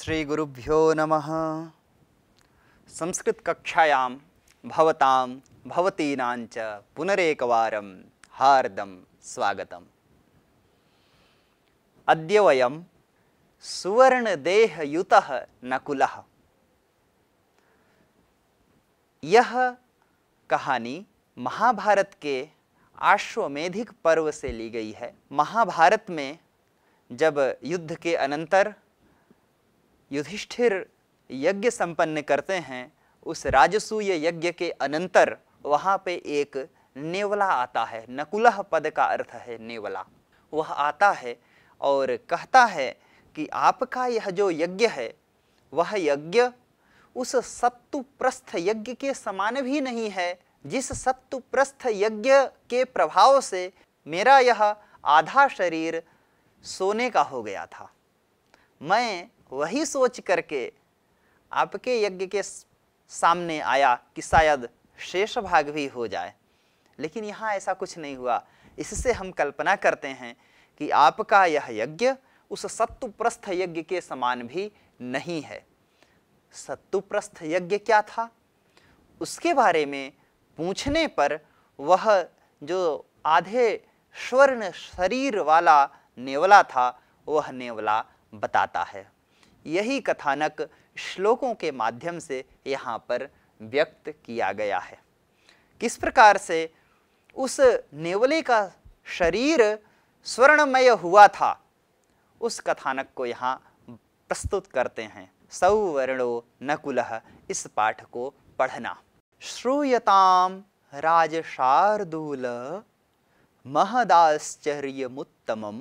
श्री गुरुभ्यो नमः संस्कृत कक्षायां भवतां भवतीनां च पुनरेकवारं हार्दं स्वागतम् अद्य वयं सुवर्णदेहयुतः नकुलः यह कहानी महाभारत के आश्वमेधिक पर्व से ली गई है महाभारत में जब युद्ध के अनंतर युधिष्ठिर यज्ञ संपन्न करते हैं उस राजसूय यज्ञ के अनंतर वहाँ पे एक नेवला आता है नकुलह पद का अर्थ है नेवला वह आता है और कहता है कि आपका यह जो यज्ञ है वह यज्ञ उस सत्तुप्रस्थ यज्ञ के समान भी नहीं है जिस सत्तुप्रस्थ यज्ञ के प्रभाव से मेरा यह आधा शरीर सोने का हो गया था मैं वही सोच करके आपके यज्ञ के सामने आया कि शायद शेष भाग भी हो जाए लेकिन यहाँ ऐसा कुछ नहीं हुआ इससे हम कल्पना करते हैं कि आपका यह यज्ञ उस सत्तुप्रस्थ यज्ञ के समान भी नहीं है सत्तुप्रस्थ यज्ञ क्या था उसके बारे में पूछने पर वह जो आधे स्वर्ण शरीर वाला नेवला था वह नेवला बताता है यही कथानक श्लोकों के माध्यम से यहाँ पर व्यक्त किया गया है किस प्रकार से उस नेवले का शरीर स्वर्णमय हुआ था उस कथानक को यहाँ प्रस्तुत करते हैं सौवर्णो नकुल इस पाठ को पढ़ना श्रूयताम राजशार्दूल महदाश्चर्यमुत्तमम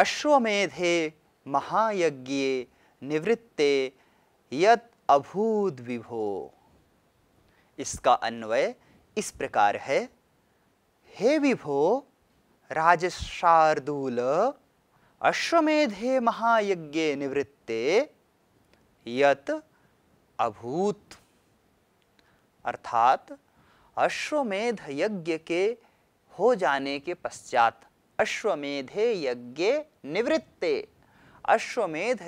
अश्वमेधे महायज्ञे निवृत्ते यत अभूत विभो इसका अन्वय इस प्रकार है हे विभो राजशार्दूल अश्वमेधे महायज्ञे निवृत्ते यत अभूत अर्थात अश्वमेध यज्ञ के हो जाने के पश्चात अश्वमेधे यज्ञ निवृत्ते अश्वमेध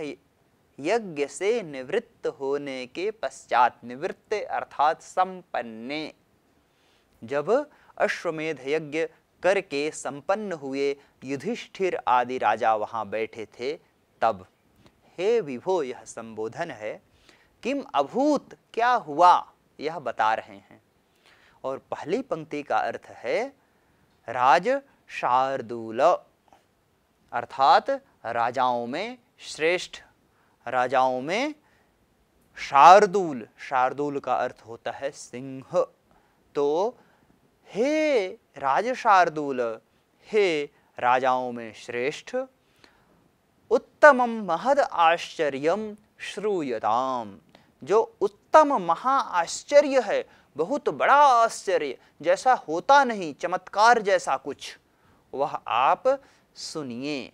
यज्ञ से निवृत्त होने के पश्चात निवृत्त अर्थात संपन्ने जब अश्वमेध यज्ञ करके संपन्न हुए युधिष्ठिर आदि राजा वहां बैठे थे तब हे विभो यह संबोधन है किम अभूत क्या हुआ यह बता रहे हैं और पहली पंक्ति का अर्थ है राज शार्दूल अर्थात राजाओं में श्रेष्ठ राजाओं में शार्दूल शार्दूल का अर्थ होता है सिंह तो हे राज शार्दूल हे राजाओं में श्रेष्ठ उत्तम महद आश्चर्य श्रूयताम जो उत्तम महा आश्चर्य है बहुत बड़ा आश्चर्य जैसा होता नहीं चमत्कार जैसा कुछ वह आप सुनिए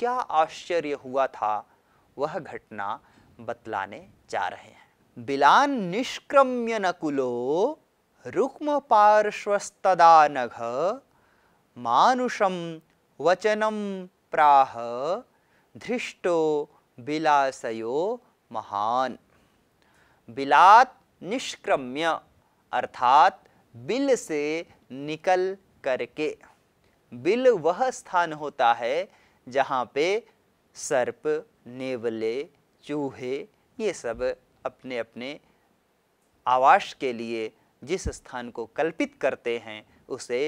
क्या आश्चर्य हुआ था वह घटना बतलाने जा रहे हैं बिलान निष्क्रम्य नकुलो रुक्म पार्श्वस्तदा नघ मानुषम वचनम प्राह धृष्टो बिलासयो महान बिलात निष्क्रम्य अर्थात बिल से निकल करके बिल वह स्थान होता है जहाँ पे सर्प नेवले चूहे ये सब अपने अपने आवास के लिए जिस स्थान को कल्पित करते हैं उसे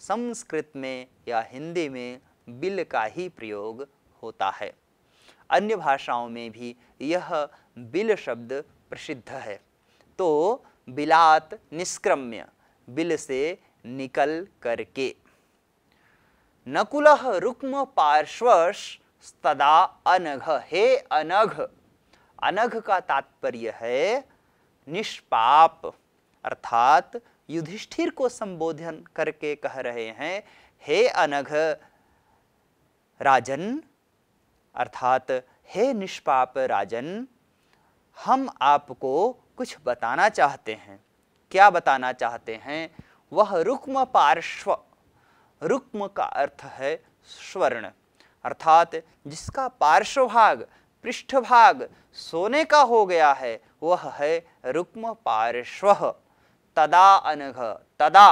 संस्कृत में या हिंदी में बिल का ही प्रयोग होता है अन्य भाषाओं में भी यह बिल शब्द प्रसिद्ध है तो बिलात निष्क्रम्य बिल से निकल करके नकुल रुक्म पार्श्वर्श तदा अनघ हे अनघ अनघ का तात्पर्य है निष्पाप अर्थात युधिष्ठिर को संबोधन करके कह रहे हैं हे अनघ राजन अर्थात हे निष्पाप राजन हम आपको कुछ बताना चाहते हैं क्या बताना चाहते हैं वह रुक्म पार्श्व रुक्म का अर्थ है स्वर्ण अर्थात जिसका पार्श्वभाग पृष्ठभाग सोने का हो गया है वह है रुक्म पार्श्व तदा अनघ तदा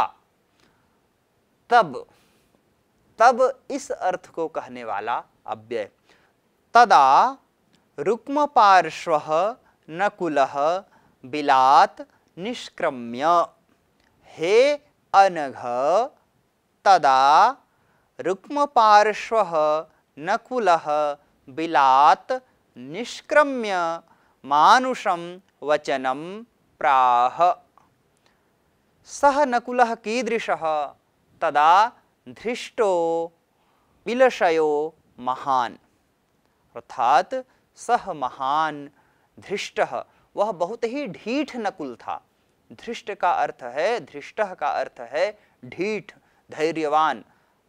तब तब इस अर्थ को कहने वाला अव्यय तदा रुक्म पार्श्व नकुल बिलात निष्क्रम्य हे अनघ तदा रुक्मपार्श्व नकुल बिलात निष्क्रम्य मानुषम वचनम प्राह सह नकुल कीदृश तदा धृष्टो विलशयो महान अर्थात सह महान धृष्ट वह बहुत ही ढीठ नकुल था धृष्ट का अर्थ है धृष्ट का अर्थ है ढीठ धैर्यवान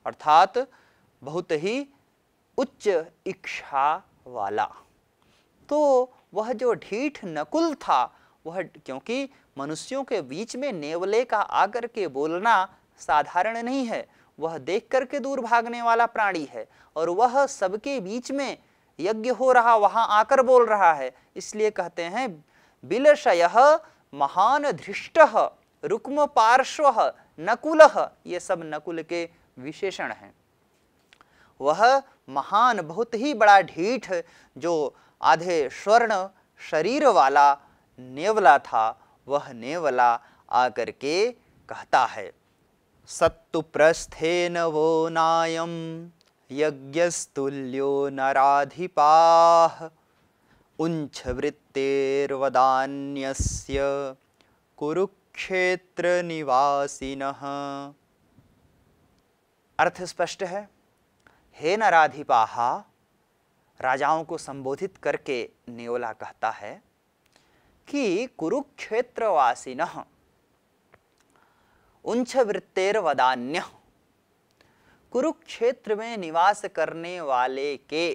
अर्थात बहुत ही उच्च इच्छा वाला तो वह जो ढीठ नकुल था वह क्योंकि मनुष्यों के बीच में नेवले का आकर के बोलना साधारण नहीं है वह देख करके दूर भागने वाला प्राणी है और वह सबके बीच में यज्ञ हो रहा वहां आकर बोल रहा है इसलिए कहते हैं बिलशय महान धृष्ट रुक्म पार्श्व नकुल ये सब नकुल के विशेषण हैं वह महान बहुत ही बड़ा ढीठ जो आधे स्वर्ण शरीर वाला नेवला था वह नेवला आकर के कहता है सत्तु प्रस्थे नो नायम यज्ञस्तुल्यो नराधिपा उंछ वृत्तेर्वदान्य कुरुक् क्षेत्र निवासीन अर्थ स्पष्ट है हे नराधिपाहा राजाओं को संबोधित करके नियोला कहता है कि कुरुक्षेत्रवासीन उंछ वृत्तेर वदान्य कुरुक्षेत्र में निवास करने वाले के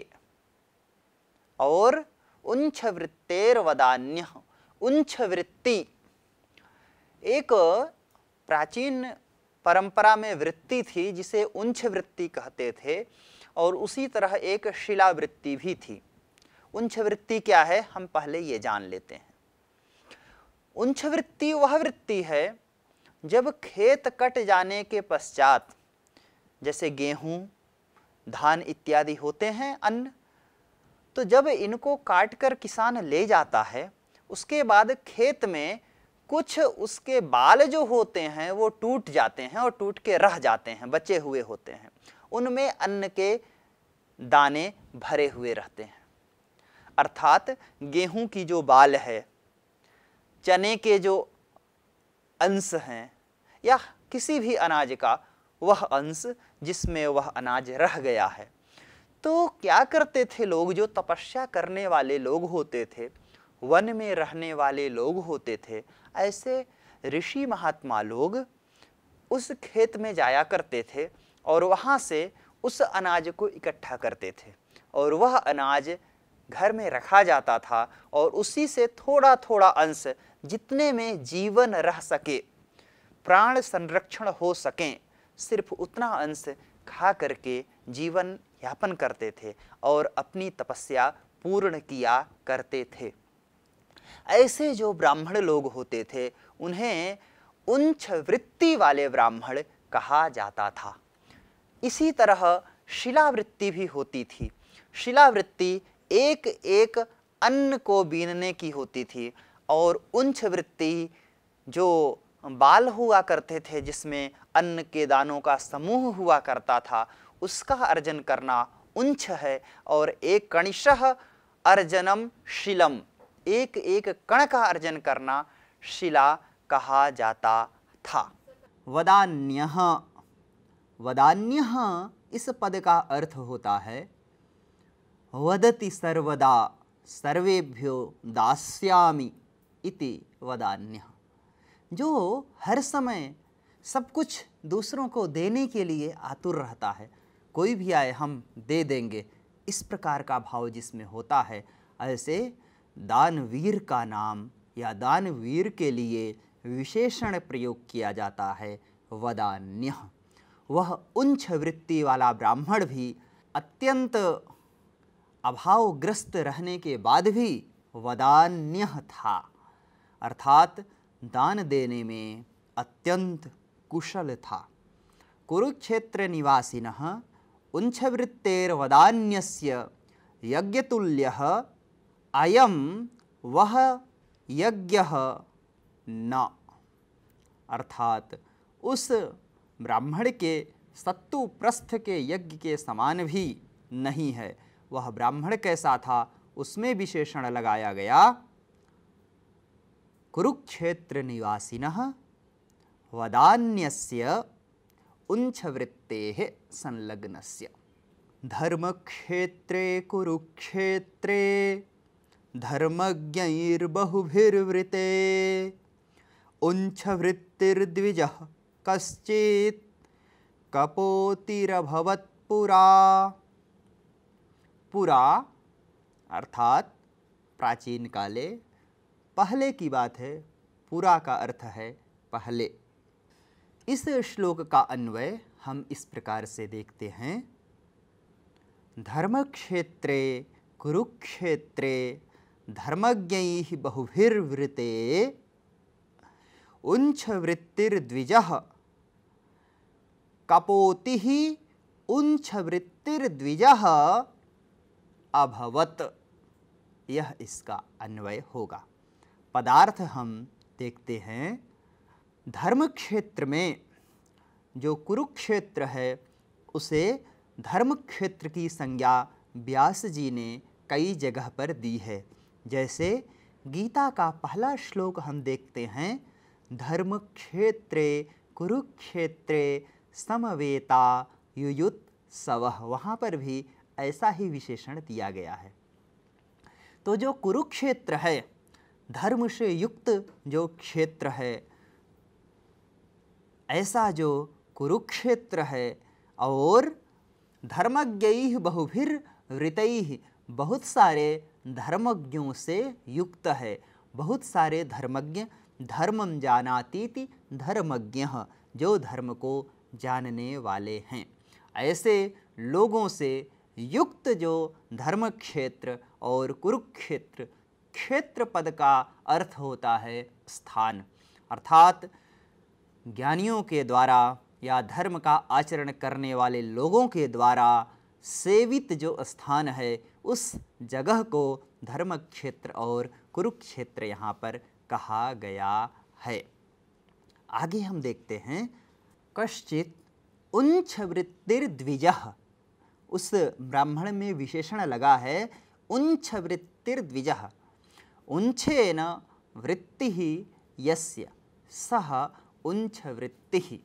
और उंछ वृत्तेर वदान्य उंछ वृत्ति एक प्राचीन परंपरा में वृत्ति थी जिसे उंच वृत्ति कहते थे और उसी तरह एक शिला वृत्ति भी थी उंच वृत्ति क्या है हम पहले ये जान लेते हैं उंच वृत्ति वह वृत्ति है जब खेत कट जाने के पश्चात जैसे गेहूं धान इत्यादि होते हैं अन्न तो जब इनको काट कर किसान ले जाता है उसके बाद खेत में कुछ उसके बाल जो होते हैं वो टूट जाते हैं और टूट के रह जाते हैं बचे हुए होते हैं उनमें अन्न के दाने भरे हुए रहते हैं अर्थात गेहूं की जो बाल है चने के जो अंश हैं या किसी भी अनाज का वह अंश जिसमें वह अनाज रह गया है तो क्या करते थे लोग जो तपस्या करने वाले लोग होते थे वन में रहने वाले लोग होते थे ऐसे ऋषि महात्मा लोग उस खेत में जाया करते थे और वहाँ से उस अनाज को इकट्ठा करते थे और वह अनाज घर में रखा जाता था और उसी से थोड़ा थोड़ा अंश जितने में जीवन रह सके प्राण संरक्षण हो सकें सिर्फ उतना अंश खा करके जीवन यापन करते थे और अपनी तपस्या पूर्ण किया करते थे ऐसे जो ब्राह्मण लोग होते थे उन्हें उंच वृत्ति वाले ब्राह्मण कहा जाता था इसी तरह शिलावृत्ति भी होती थी शिलावृत्ति एक एक अन्न को बीनने की होती थी और उंच वृत्ति जो बाल हुआ करते थे जिसमें अन्न के दानों का समूह हुआ करता था उसका अर्जन करना उंच है और एक कणिश अर्जनम शिलम एक एक कण का अर्जन करना शिला कहा जाता था वदान्य वदान्य इस पद का अर्थ होता है वदति सर्वदा सर्वेभ्यो दास्यामी इति वदान्य जो हर समय सब कुछ दूसरों को देने के लिए आतुर रहता है कोई भी आए हम दे देंगे इस प्रकार का भाव जिसमें होता है ऐसे दानवीर का नाम या दानवीर के लिए विशेषण प्रयोग किया जाता है वदान्य वह उच्च वृत्ति वाला ब्राह्मण भी अत्यंत अभावग्रस्त रहने के बाद भी वदान्य था अर्थात दान देने में अत्यंत कुशल था कुरुक्षेत्र निवासीन उच्छवृत्तेर्वदान्य यज्ञतुल्य अयम वह यज्ञ न अर्थात उस ब्राह्मण के सत्तु प्रस्थ के यज्ञ के समान भी नहीं है वह ब्राह्मण कैसा था उसमें विशेषण लगाया गया कुरुक्षेत्र निवासीन वदान्यस्य उंछवृत्ते धर्म धर्मक्षेत्रे कुरुक्षेत्रे धर्मज्ञर्बुभिर्वृते उछवृत्तिर्ज कश्चित् कपोतिरभवत्पुरा पुरा अर्थात प्राचीन काले पहले की बात है पुरा का अर्थ है पहले इस श्लोक का अन्वय हम इस प्रकार से देखते हैं धर्म क्षेत्रे कुरुक्षेत्रे धर्मज्ञ बहुभिर्वृते उंछ कपोति उंछ वृत्तिर्द्विज अभवत यह इसका अन्वय होगा पदार्थ हम देखते हैं धर्म क्षेत्र में जो कुरुक्षेत्र है उसे धर्म क्षेत्र की संज्ञा व्यास जी ने कई जगह पर दी है जैसे गीता का पहला श्लोक हम देखते हैं धर्म क्षेत्रे कुरुक्षेत्रे समवेता युयुत सवह वहाँ पर भी ऐसा ही विशेषण दिया गया है तो जो कुरुक्षेत्र है धर्म से युक्त जो क्षेत्र है ऐसा जो कुरुक्षेत्र है और धर्मज्ञ बहुभिर वृतई बहुत सारे धर्मज्ञों से युक्त है बहुत सारे धर्मज्ञ धर्मम जानातीति धर्मज्ञ जो धर्म को जानने वाले हैं ऐसे लोगों से युक्त जो धर्म क्षेत्र और कुरुक्षेत्र क्षेत्र पद का अर्थ होता है स्थान अर्थात ज्ञानियों के द्वारा या धर्म का आचरण करने वाले लोगों के द्वारा सेवित जो स्थान है उस जगह को धर्म क्षेत्र और कुरुक्षेत्र यहाँ पर कहा गया है आगे हम देखते हैं कश्चित उंच वृत्तिर्द्विज उस ब्राह्मण में विशेषण लगा है उंछ वृत्तिर्द्विज उंछेन वृत्ति ही यस्य सह उंछ वृत्ति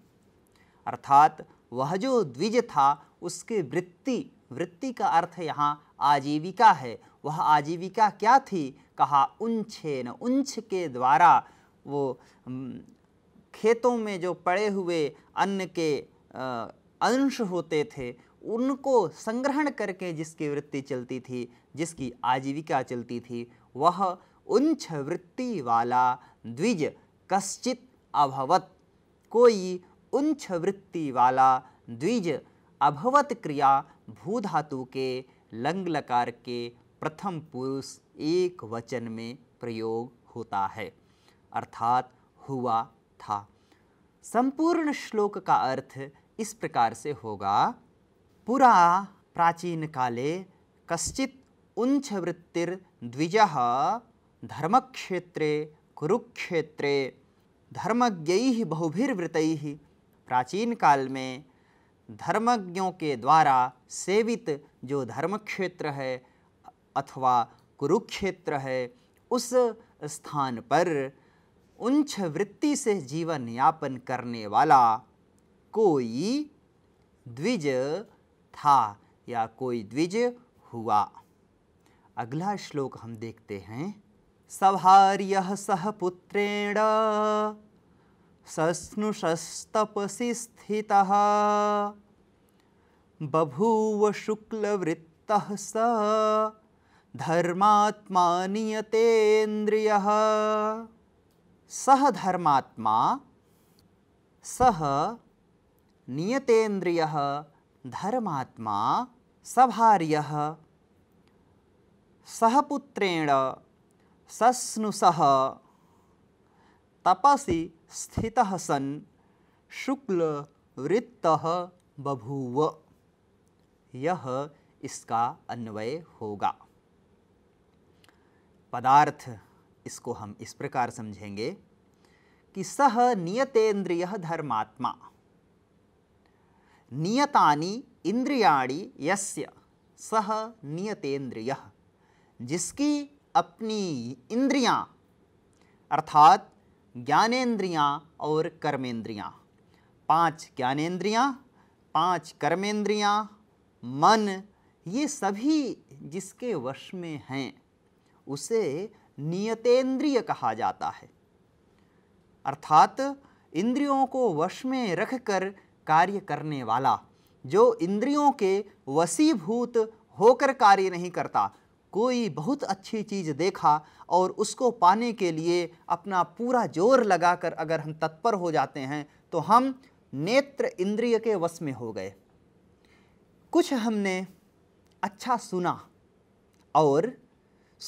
अर्थात वह जो द्विज था उसके वृत्ति वृत्ति का अर्थ यहाँ आजीविका है वह आजीविका क्या थी कहा उंछे न उंछ के द्वारा वो खेतों में जो पड़े हुए अन्न के अंश होते थे उनको संग्रहण करके जिसकी वृत्ति चलती थी जिसकी आजीविका चलती थी वह उंछ वृत्ति वाला द्विज कश्चित अभवत कोई उंछ वृत्ति वाला द्विज अभवत क्रिया भूधातु के लंग लकार के प्रथम पुरुष एक वचन में प्रयोग होता है अर्थात हुआ था संपूर्ण श्लोक का अर्थ इस प्रकार से होगा पुरा प्राचीन काले कश्चित उंच वृत्तिर द्विज धर्मक्षेत्रे कुरुक्षेत्रे धर्मज्ञ बहुभिर्वृत प्राचीन काल में धर्मज्ञों के द्वारा सेवित जो धर्म क्षेत्र है अथवा कुरुक्षेत्र है उस स्थान पर उंच वृत्ति से जीवन यापन करने वाला कोई द्विज था या कोई द्विज हुआ अगला श्लोक हम देखते हैं सभार्य सह पुत्रेण सस्नुषस्तपसि स्थित बभूव शुक्लवृत्तः स धर्मात्मा नियतेन्द्रियः सह धर्मात्मा सह नियतेन्द्रियः धर्मात्मा सभार्य सह पुत्रेण सस्नुसः तपसि स्थित सन शुक्ल वृत्त बभूव यह इसका अन्वय होगा पदार्थ इसको हम इस प्रकार समझेंगे कि सह नियतेन्द्रिय धर्मात्मा नियतानि इंद्रियाणी यस्य सह नियतेन्द्रिय जिसकी अपनी इंद्रियां अर्थात ज्ञानेन्द्रियाँ और कर्मेंद्रियाँ पांच ज्ञानेन्द्रियाँ पांच कर्मेंद्रियाँ मन ये सभी जिसके वश में हैं उसे नियतेंद्रिय कहा जाता है अर्थात इंद्रियों को वश में रखकर कार्य करने वाला जो इंद्रियों के वसीभूत होकर कार्य नहीं करता कोई बहुत अच्छी चीज़ देखा और उसको पाने के लिए अपना पूरा जोर लगाकर अगर हम तत्पर हो जाते हैं तो हम नेत्र इंद्रिय के वश में हो गए कुछ हमने अच्छा सुना और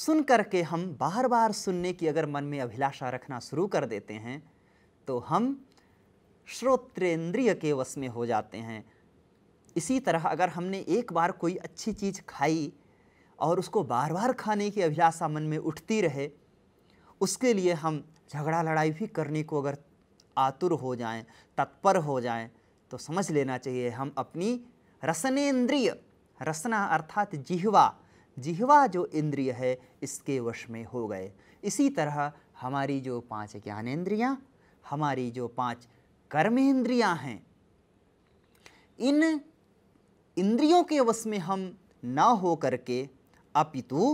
सुन कर के हम बार बार सुनने की अगर मन में अभिलाषा रखना शुरू कर देते हैं तो हम श्रोत्रेंद्रिय के वश में हो जाते हैं इसी तरह अगर हमने एक बार कोई अच्छी चीज़ खाई और उसको बार बार खाने की अभिलाषा मन में उठती रहे उसके लिए हम झगड़ा लड़ाई भी करने को अगर आतुर हो जाएं तत्पर हो जाएं तो समझ लेना चाहिए हम अपनी रसनेन्द्रिय रसना अर्थात जिहवा जिहवा जो इंद्रिय है इसके वश में हो गए इसी तरह हमारी जो पांच ज्ञानेन्द्रियाँ हमारी जो पांच कर्मेंद्रियाँ हैं इन इंद्रियों के वश में हम ना हो करके अपितु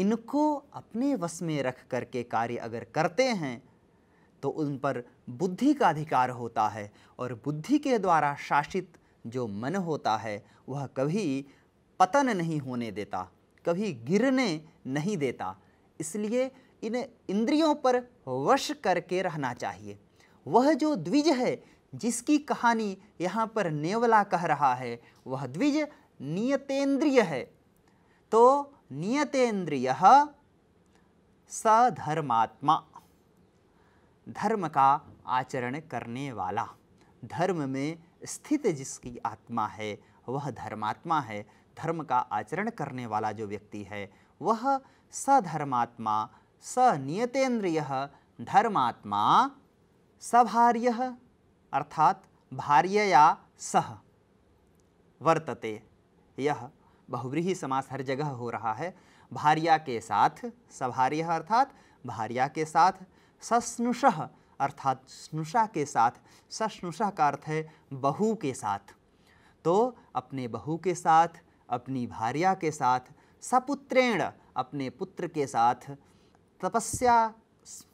इनको अपने वश में रख करके कार्य अगर करते हैं तो उन पर बुद्धि का अधिकार होता है और बुद्धि के द्वारा शासित जो मन होता है वह कभी पतन नहीं होने देता कभी गिरने नहीं देता इसलिए इन इंद्रियों पर वश करके रहना चाहिए वह जो द्विज है जिसकी कहानी यहाँ पर नेवला कह रहा है वह द्विज नियतेंद्रिय है तो नियतेन्द्रिय सधर्मात्मा धर्म का आचरण करने वाला धर्म में स्थित जिसकी आत्मा है वह धर्मात्मा है धर्म का आचरण करने वाला जो व्यक्ति है वह सधर्मात्मा नियतेन्द्रिय धर्मात्मा सभार्य अर्थात या सह वर्तते यह बहुव्रीही समास हर जगह हो रहा है भार्या के साथ सभार्य अर्थात भार्या के साथ सस्नुष अर्थात स्नुषा के साथ सस्नुषा का अर्थ है बहू के साथ तो अपने बहू के साथ अपनी भार्या के साथ सपुत्रेण अपने पुत्र के साथ तपस्या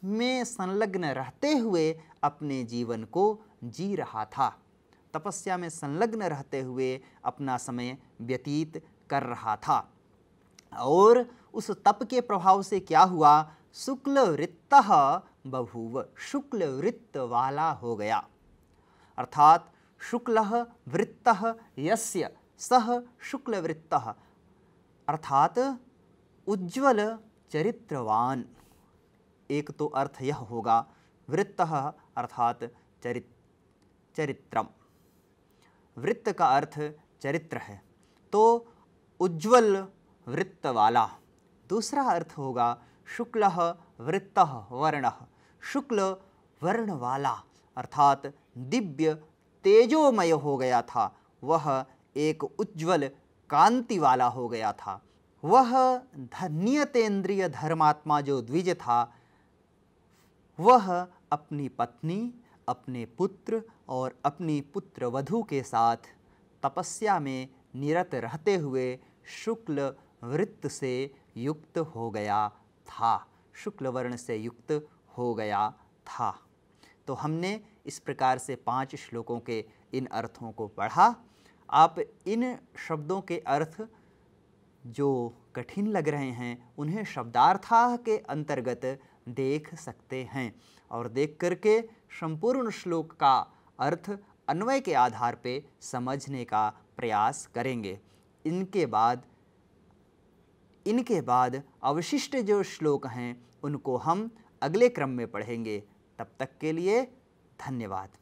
में संलग्न रहते हुए अपने जीवन को जी रहा था तपस्या में संलग्न रहते हुए अपना समय व्यतीत कर रहा था और उस तप के प्रभाव से क्या हुआ शुक्ल वृत्त बभूव शुक्ल वृत्त वाला हो गया अर्थात शुक्ल वृत्त यस्य सह शुक्ल वृत्त अर्थात उज्ज्वल चरित्रवान एक तो अर्थ यह होगा वृत्त अर्थात चरित चरित्रम वृत्त का अर्थ चरित्र है तो उज्ज्वल वृत्त वाला दूसरा अर्थ होगा शुक्ल वृत्त वर्ण शुक्ल वर्ण वाला अर्थात दिव्य तेजोमय हो गया था वह एक उज्ज्वल कांति वाला हो गया था वह धन्यतेन्द्रिय धर्मात्मा जो द्विज था वह अपनी पत्नी अपने पुत्र और अपनी पुत्र वधु के साथ तपस्या में निरत रहते हुए शुक्ल वृत्त से युक्त हो गया था शुक्ल वर्ण से युक्त हो गया था तो हमने इस प्रकार से पांच श्लोकों के इन अर्थों को पढ़ा आप इन शब्दों के अर्थ जो कठिन लग रहे हैं उन्हें शब्दार्था के अंतर्गत देख सकते हैं और देख करके संपूर्ण श्लोक का अर्थ अन्वय के आधार पर समझने का प्रयास करेंगे इनके बाद इनके बाद अवशिष्ट जो श्लोक हैं उनको हम अगले क्रम में पढ़ेंगे तब तक के लिए धन्यवाद